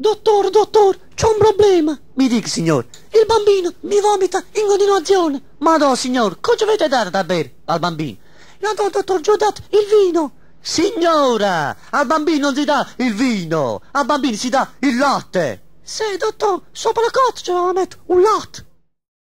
Dottor, dottor, c'è un problema. Mi dica, signor. Il bambino mi vomita in continuazione. Ma no, signor, cosa avete dato da bere al bambino? No, no, dottor, gli ho dato il vino. Signora, al bambino non si dà il vino, al bambino si dà il latte. Sì, dottor, sopra la cozza ce la metto un latte.